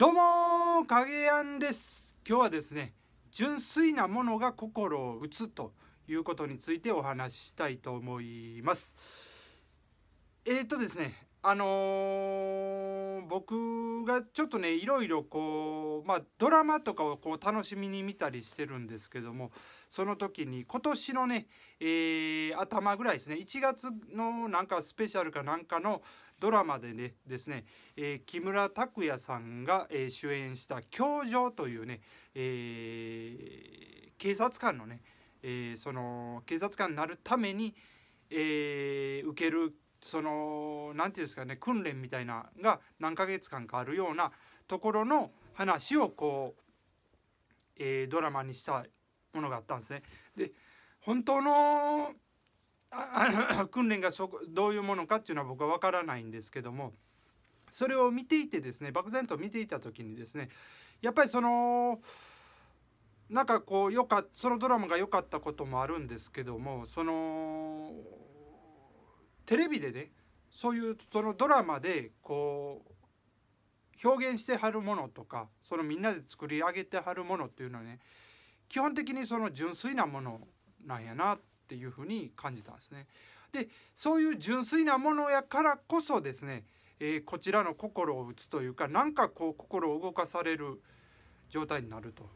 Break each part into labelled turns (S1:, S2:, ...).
S1: どうも影やんです今日はですね純粋なものが心を打つということについてお話ししたいと思いますえっ、ー、とですねあのー、僕がちょっとねいろいろこうまあ、ドラマとかをこう楽しみに見たりしてるんですけどもその時に今年のね、えー、頭ぐらいですね1月のなんかスペシャルかなんかのドラマで、ね、ですね、えー、木村拓哉さんが、えー、主演した「教場」というね、えー、警察官のね、えー、その警察官になるために、えー、受けるその何て言うんですかね訓練みたいなが何ヶ月間かあるようなところの話をこう、えー、ドラマにしたものがあったんですね。で本当の 訓練がそこどういうものかっていうのは僕は分からないんですけどもそれを見ていてですね漠然と見ていた時にですねやっぱりそのなんかこうよかそのドラマが良かったこともあるんですけどもそのテレビでねそういうそのドラマでこう表現してはるものとかそのみんなで作り上げてはるものっていうのはね基本的にその純粋なものなんやなってっていうふうに感じたんですね。でそういう純粋なものやからこそですね、えー、こちらの心を打つというかなんかこう心を動かされる状態になると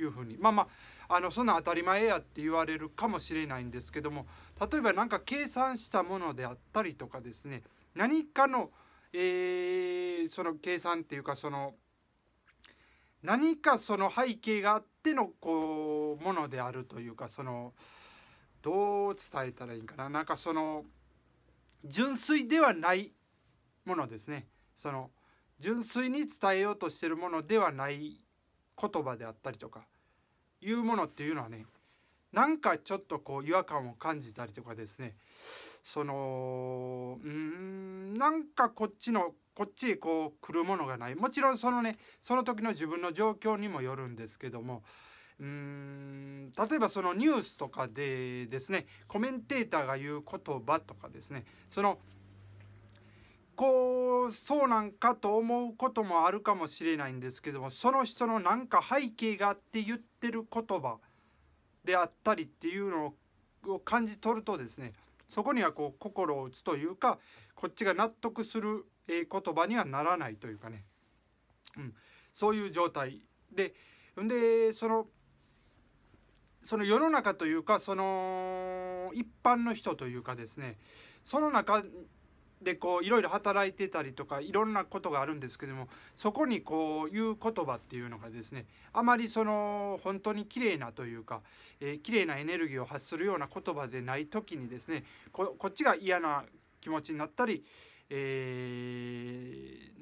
S1: いうふうにまあまああのそんな当たり前やって言われるかもしれないんですけども例えば何か計算したものであったりとかですね何かの、えー、その計算っていうかその何かその背景があってのこうものであるというかその。どう伝えたらいいんかななんかその純粋ではないものですねその純粋に伝えようとしてるものではない言葉であったりとかいうものっていうのはねなんかちょっとこう違和感を感じたりとかですねそのうんなんかこっちのこっちへこう来るものがないもちろんそのねその時の自分の状況にもよるんですけどもうん例えばそのニュースとかでですねコメンテーターが言う言葉とかですねそのこうそうなんかと思うこともあるかもしれないんですけどもその人のなんか背景があって言ってる言葉であったりっていうのを感じ取るとですねそこにはこう心を打つというかこっちが納得する言葉にはならないというかね、うん、そういう状態ででそのその世の中というかその一般の人というかですねその中でこういろいろ働いてたりとかいろんなことがあるんですけどもそこにこういう言葉っていうのがですねあまりその本当に綺麗なというか、えー、綺麗なエネルギーを発するような言葉でない時にですねこっちが嫌な気持ちになったり、え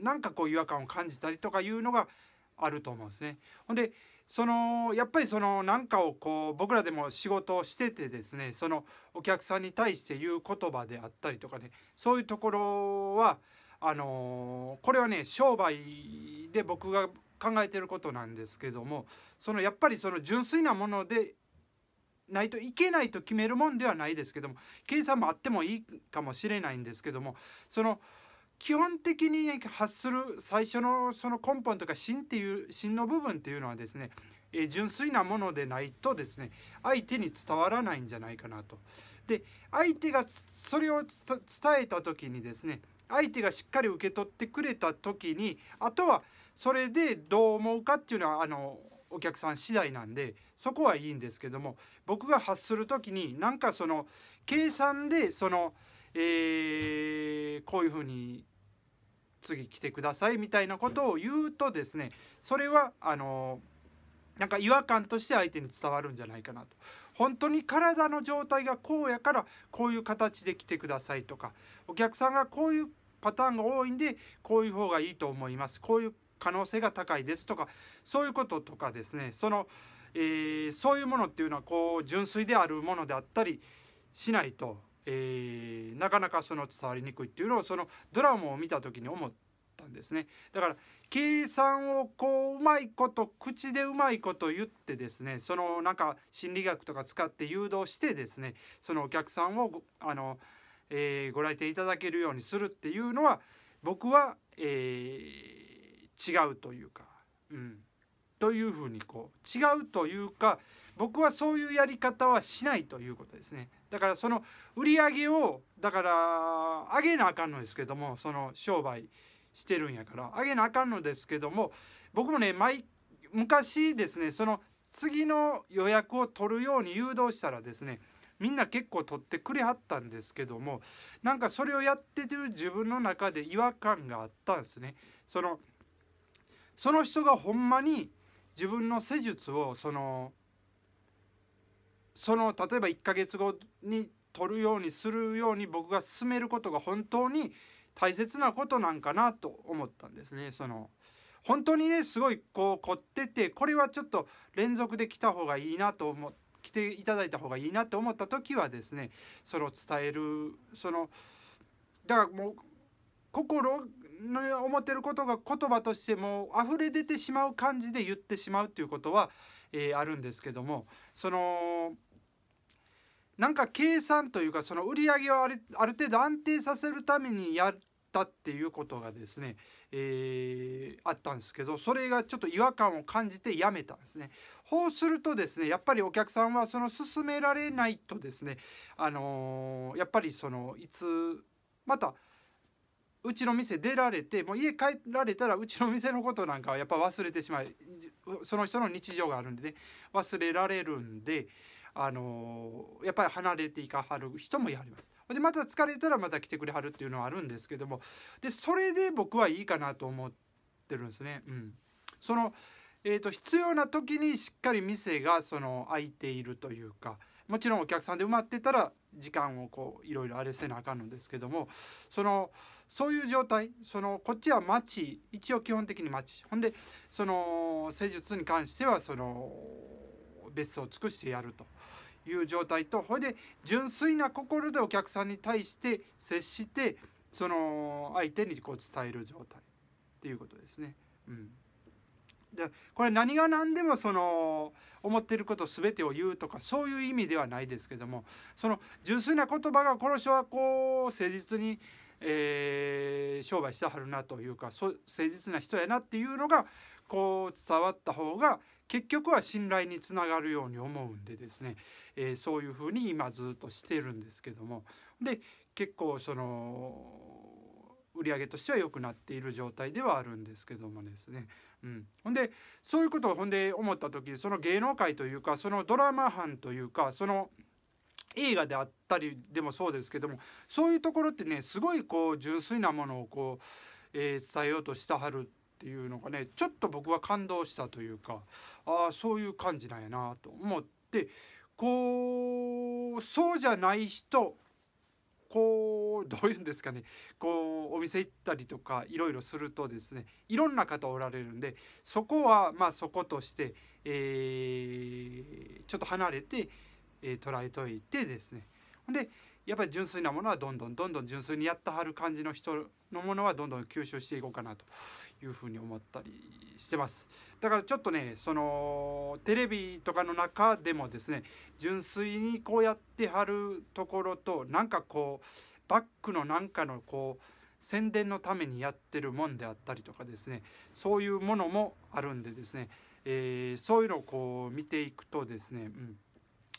S1: ー、なんかこう違和感を感じたりとかいうのがあると思うんですね。ほんでそのやっぱりその何かをこう僕らでも仕事をしててですねそのお客さんに対して言う言葉であったりとかねそういうところはあのこれはね商売で僕が考えてることなんですけどもそのやっぱりその純粋なものでないといけないと決めるもんではないですけども計算もあってもいいかもしれないんですけどもその。基本的に発する最初のその根本とか芯っていう芯の部分っていうのはですね、えー、純粋なものでないとですね相手に伝わらないんじゃないかなと。で相手がそれを伝えた時にですね相手がしっかり受け取ってくれた時にあとはそれでどう思うかっていうのはあのお客さん次第なんでそこはいいんですけども僕が発する時になんかその計算でそのえーこういうふうに次来てくださいみたいなことを言うとですねそれはあのなんか違和感として相手に伝わるんじゃないかなと本当に体の状態がこうやからこういう形で来てくださいとかお客さんがこういうパターンが多いんでこういう方がいいと思いますこういう可能性が高いですとかそういうこととかですねその、えー、そういうものっていうのはこう純粋であるものであったりしないとえー、なかなかその伝わりにくいっていうのをそのドラマを見た時に思ったんですね。だから計算をこううまいこと口でうまいこと言ってですねそのなんか心理学とか使って誘導してですねそのお客さんをあの、えー、ご来店いただけるようにするっていうのは僕は、えー、違うというか、うん、というふうにこう違うというか僕はそういうやり方はしないということですねだからその売り上げをだから上げなあかんのですけどもその商売してるんやから上げなあかんのですけども僕もね毎昔ですねその次の予約を取るように誘導したらですねみんな結構取ってくれはったんですけどもなんかそれをやってる自分の中で違和感があったんですね。そのその人がほんまに自分の施術をそのその例えば1ヶ月後に取るようにするように僕が進めることが本当に大切なことなんかなと思ったんですね。その本当にねすごいこう凝っててこれはちょっと連続で来た方がいいなと思来ていただいた方がいいなと思った時はですねそれを伝えるそのだからもう心の思ってることが言葉としてもう溢れ出てしまう感じで言ってしまうということはえー、あるんですけどもそのなんか計算というかその売り上げをあるある程度安定させるためにやったっていうことがですね、えー、あったんですけどそれがちょっと違和感を感じてやめたんですね。こうするとですねやっぱりお客さんはその勧められないとですね、あのー、やっぱりそのいつまたうちの店出られてもう家帰られたらうちの店のことなんかはやっぱ忘れてしまうその人の日常があるんでね忘れられるんで、あのー、やっぱり離れていかはる人もやります。でまた疲れたらまた来てくれはるっていうのはあるんですけどもでそれで僕はいいかなと思ってるんですね。うん、そのえーと、と必要な時にしっかり店がその空いているというかもちろんお客さんで埋まってたら時間をこういろいろあれせなあかんのですけどもそのそういう状態そのこっちは待ち一応基本的に待ちほんでその施術に関してはその別荘を尽くしてやるという状態とほいで純粋な心でお客さんに対して接してその相手にこう伝える状態っていうことですね。うんでこれ何が何でもその思ってること全てを言うとかそういう意味ではないですけどもその純粋な言葉がこのはこう誠実に、えー、商売してはるなというかそ誠実な人やなっていうのがこう伝わった方が結局は信頼につながるように思うんでですね、えー、そういうふうに今ずっとしてるんですけどもで結構その売上としては良くなっている状態ではあるんですけどもですね、うん、ほんでそういうことをほんで思った時その芸能界というかそのドラマ班というかその映画であったりでもそうですけどもそういうところってねすごいこう純粋なものをこう、えー、伝えようとしてはるっていうのがねちょっと僕は感動したというかああそういう感じなんやなと思ってこうそうじゃない人こうどういうんですかねこうお店行ったりとかいろいろするとですねいろんな方おられるんでそこはまあそことして、えー、ちょっと離れて、えー、捉えといてですねでやっぱり純粋なものはどんどんどんどん純粋にやったはる感じの人のものはどんどん吸収していこうかなというふうに思ったりしてますだからちょっとねそのテレビとかの中でもですね純粋にこうやってはるところとなんかこうバックのなんかのこう宣伝のためにやってるもんであったりとかですねそういうものもあるんでですね、えー、そういうのをこう見ていくとですね、うん、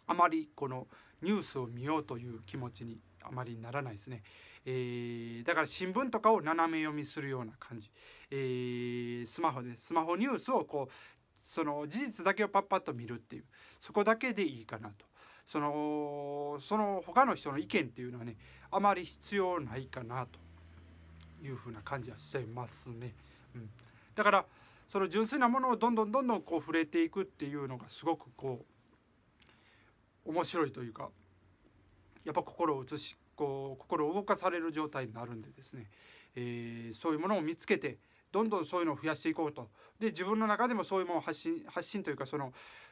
S1: あまりこの「ニュースを見ようという気持ちにあまりならないですね、えー、だから新聞とかを斜め読みするような感じ、えー、スマホでスマホニュースをこうその事実だけをパッパッと見るっていうそこだけでいいかなとそのその他の人の意見っていうのはねあまり必要ないかなというふうな感じはしちゃいますね、うん、だからその純粋なものをどんどんどんどんこう触れていくっていうのがすごくこう面白いというかやっぱ心を映しこう心を動かされる状態になるんでですね、えー、そういうものを見つけてどんどんそういうのを増やしていこうとで自分の中でもそういうものを発信発信というかその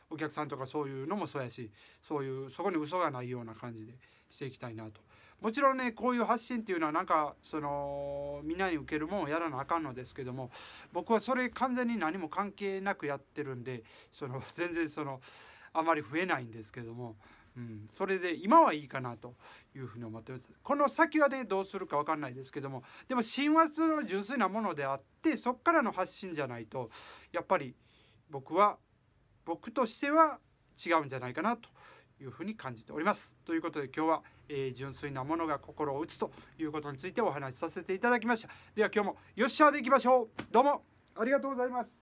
S1: お客さんとかそういうのもそうやしそういうそこに嘘がないような感じでしていきたいなともちろんねこういう発信っていうのはなんかそのみんなに受けるもんをやらなあかんのですけども僕はそれ完全に何も関係なくやってるんでその全然そのあまり増えないんですけども、うん、それで今はいいかなというふうに思ってます。この先はねどうするか分かんないですけどもでも神話する純粋なものであってそこからの発信じゃないとやっぱり僕は僕としては違うんじゃないかなというふうに感じております。ということで今日は、えー、純粋なものが心を打つということについてお話しさせていただきました。では今日もよっしゃでいきましょうどうもありがとうございます。